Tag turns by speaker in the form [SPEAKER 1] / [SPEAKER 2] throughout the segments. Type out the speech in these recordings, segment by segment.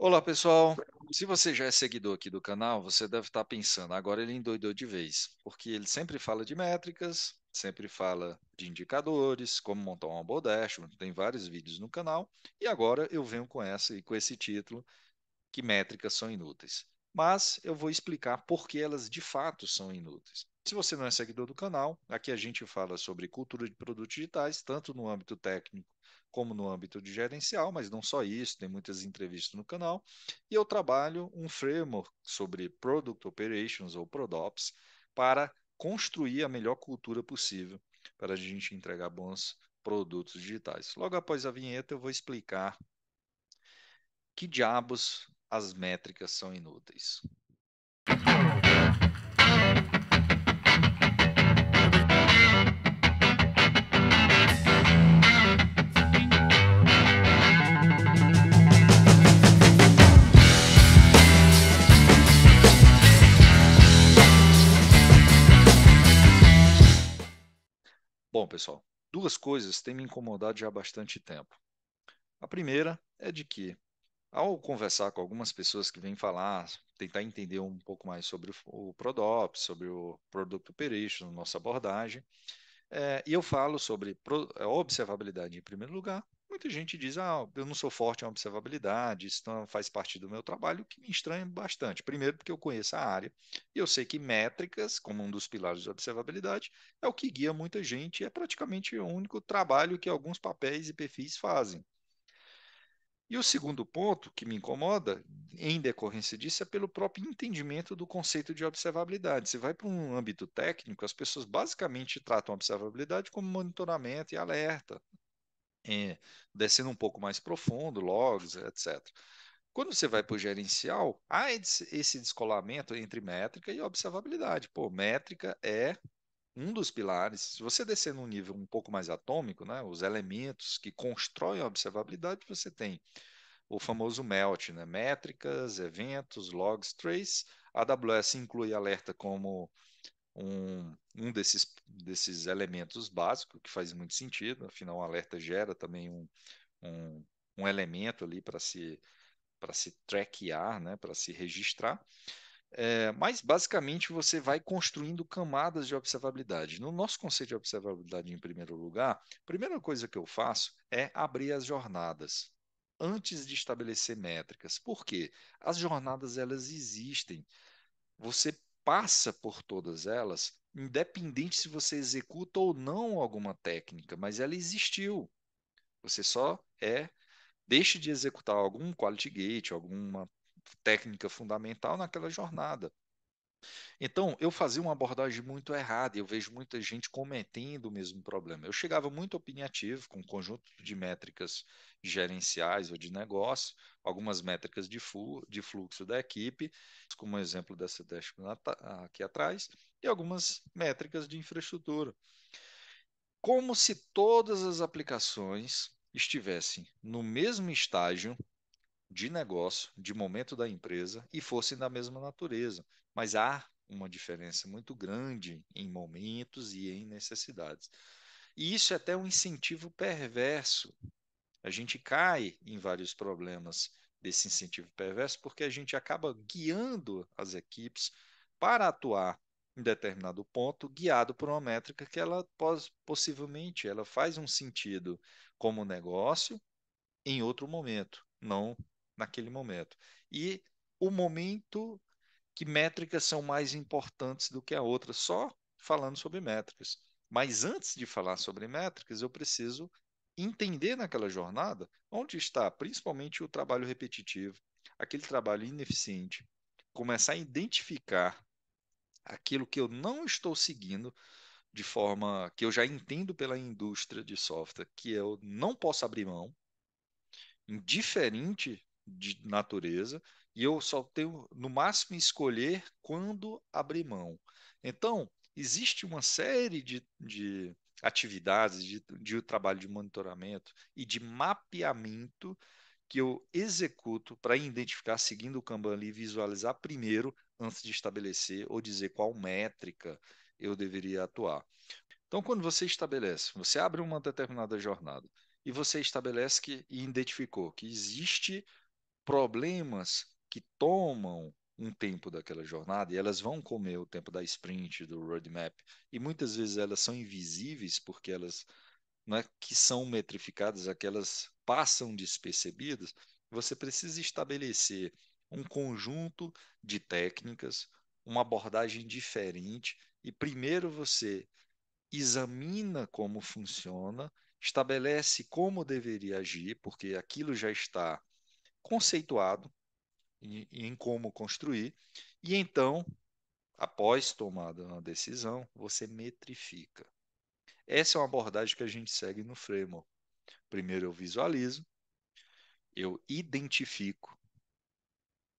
[SPEAKER 1] Olá, pessoal. Se você já é seguidor aqui do canal, você deve estar pensando, agora ele endoidou de vez, porque ele sempre fala de métricas, sempre fala de indicadores, como montar um abordagem, tem vários vídeos no canal, e agora eu venho com essa e com esse título que métricas são inúteis. Mas eu vou explicar por que elas de fato são inúteis. Se você não é seguidor do canal, aqui a gente fala sobre cultura de produtos digitais, tanto no âmbito técnico como no âmbito de gerencial, mas não só isso, tem muitas entrevistas no canal. E eu trabalho um framework sobre Product Operations ou ProDops para construir a melhor cultura possível para a gente entregar bons produtos digitais. Logo após a vinheta, eu vou explicar que diabos as métricas são inúteis. pessoal, duas coisas têm me incomodado já há bastante tempo. A primeira é de que, ao conversar com algumas pessoas que vêm falar, tentar entender um pouco mais sobre o, ProDops, sobre o Product Operation, nossa abordagem, é, e eu falo sobre eh, observabilidade em primeiro lugar muita gente diz, ah, eu não sou forte em observabilidade, isso não faz parte do meu trabalho, o que me estranha bastante. Primeiro, porque eu conheço a área e eu sei que métricas, como um dos pilares de observabilidade, é o que guia muita gente, é praticamente o único trabalho que alguns papéis e perfis fazem. E o segundo ponto que me incomoda, em decorrência disso, é pelo próprio entendimento do conceito de observabilidade. Se vai para um âmbito técnico, as pessoas basicamente tratam a observabilidade como monitoramento e alerta é, descendo um pouco mais profundo, logs, etc. Quando você vai para o gerencial, há esse descolamento entre métrica e observabilidade. Pô, métrica é um dos pilares. Se você descer num nível um pouco mais atômico, né, os elementos que constroem a observabilidade, você tem o famoso MELT, né, métricas, eventos, logs, trace. A AWS inclui alerta como um, um desses, desses elementos básicos, que faz muito sentido, afinal, o alerta gera também um, um, um elemento ali para se, pra se trackear, né, para se registrar. É, mas basicamente você vai construindo camadas de observabilidade. No nosso conceito de observabilidade, em primeiro lugar, a primeira coisa que eu faço é abrir as jornadas antes de estabelecer métricas. Por quê? As jornadas elas existem. Você passa por todas elas, independente se você executa ou não alguma técnica, mas ela existiu. Você só é deixe de executar algum quality gate, alguma técnica fundamental naquela jornada. Então, eu fazia uma abordagem muito errada, e eu vejo muita gente cometendo o mesmo problema. Eu chegava muito opinativo, com um conjunto de métricas gerenciais ou de negócio, algumas métricas de, flu, de fluxo da equipe, como um exemplo dessa dashboard aqui atrás, e algumas métricas de infraestrutura. Como se todas as aplicações estivessem no mesmo estágio, de negócio, de momento da empresa e fossem da mesma natureza. Mas há uma diferença muito grande em momentos e em necessidades. E isso é até um incentivo perverso. A gente cai em vários problemas desse incentivo perverso porque a gente acaba guiando as equipes para atuar em determinado ponto, guiado por uma métrica que ela possivelmente ela faz um sentido como negócio em outro momento, não naquele momento. E o momento que métricas são mais importantes do que a outra, só falando sobre métricas. Mas antes de falar sobre métricas, eu preciso entender naquela jornada onde está principalmente o trabalho repetitivo, aquele trabalho ineficiente, começar a identificar aquilo que eu não estou seguindo de forma que eu já entendo pela indústria de software, que eu não posso abrir mão, indiferente de natureza e eu só tenho, no máximo, escolher quando abrir mão. Então, existe uma série de, de atividades de, de trabalho de monitoramento e de mapeamento que eu executo para identificar, seguindo o Kanban ali, visualizar primeiro antes de estabelecer ou dizer qual métrica eu deveria atuar. Então, quando você estabelece, você abre uma determinada jornada e você estabelece que, e identificou que existe problemas que tomam um tempo daquela jornada e elas vão comer o tempo da sprint, do roadmap, e muitas vezes elas são invisíveis porque elas não é que são metrificadas, aquelas é passam despercebidas. Você precisa estabelecer um conjunto de técnicas, uma abordagem diferente e primeiro você examina como funciona, estabelece como deveria agir, porque aquilo já está conceituado em, em como construir, e então, após tomada uma decisão, você metrifica. Essa é uma abordagem que a gente segue no framework. Primeiro eu visualizo, eu identifico,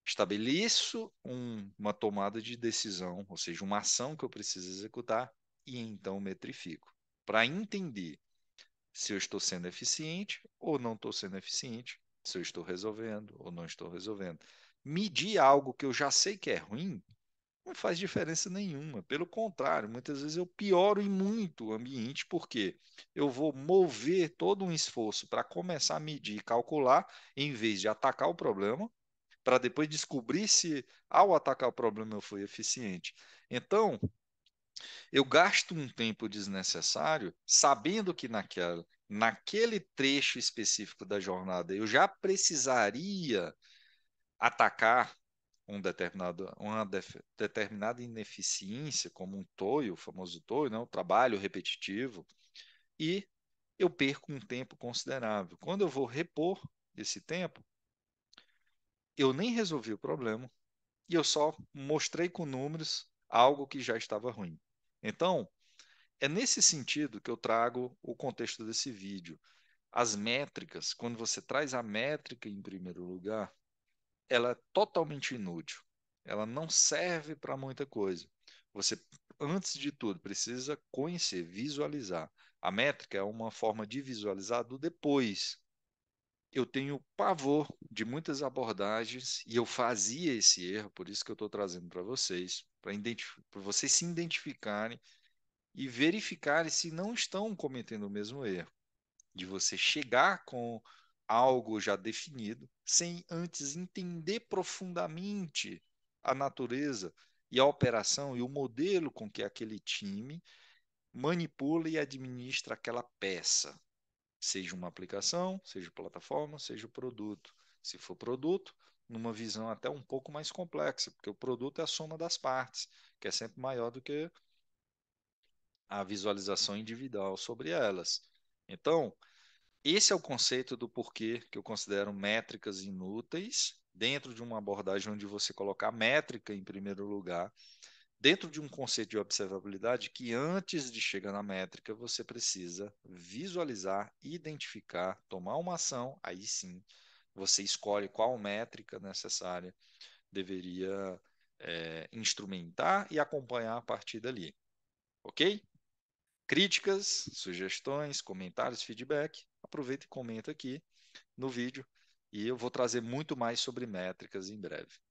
[SPEAKER 1] estabeleço um, uma tomada de decisão, ou seja, uma ação que eu preciso executar e então metrifico, para entender se eu estou sendo eficiente ou não estou sendo eficiente se eu estou resolvendo ou não estou resolvendo. Medir algo que eu já sei que é ruim não faz diferença nenhuma. Pelo contrário, muitas vezes eu pioro muito o ambiente, porque eu vou mover todo um esforço para começar a medir e calcular, em vez de atacar o problema, para depois descobrir se, ao atacar o problema, eu fui eficiente. Então, eu gasto um tempo desnecessário sabendo que naquela, naquele trecho específico da jornada eu já precisaria atacar um determinado, uma def, determinada ineficiência, como um toio, o famoso toio, né? o trabalho repetitivo, e eu perco um tempo considerável. Quando eu vou repor esse tempo, eu nem resolvi o problema e eu só mostrei com números algo que já estava ruim. Então, é nesse sentido que eu trago o contexto desse vídeo. As métricas, quando você traz a métrica em primeiro lugar, ela é totalmente inútil. Ela não serve para muita coisa. Você, antes de tudo, precisa conhecer, visualizar. A métrica é uma forma de visualizar do depois. Eu tenho pavor de muitas abordagens e eu fazia esse erro, por isso que eu estou trazendo para vocês para vocês se identificarem e verificarem se não estão cometendo o mesmo erro de você chegar com algo já definido sem antes entender profundamente a natureza e a operação e o modelo com que aquele time manipula e administra aquela peça, seja uma aplicação, seja plataforma, seja produto. Se for produto, numa visão até um pouco mais complexa, porque o produto é a soma das partes, que é sempre maior do que a visualização individual sobre elas. Então, esse é o conceito do porquê que eu considero métricas inúteis dentro de uma abordagem onde você colocar métrica em primeiro lugar, dentro de um conceito de observabilidade que antes de chegar na métrica você precisa visualizar, identificar, tomar uma ação, aí sim você escolhe qual métrica necessária deveria é, instrumentar e acompanhar a partir dali. Ok? Críticas, sugestões, comentários, feedback, aproveita e comenta aqui no vídeo. E eu vou trazer muito mais sobre métricas em breve.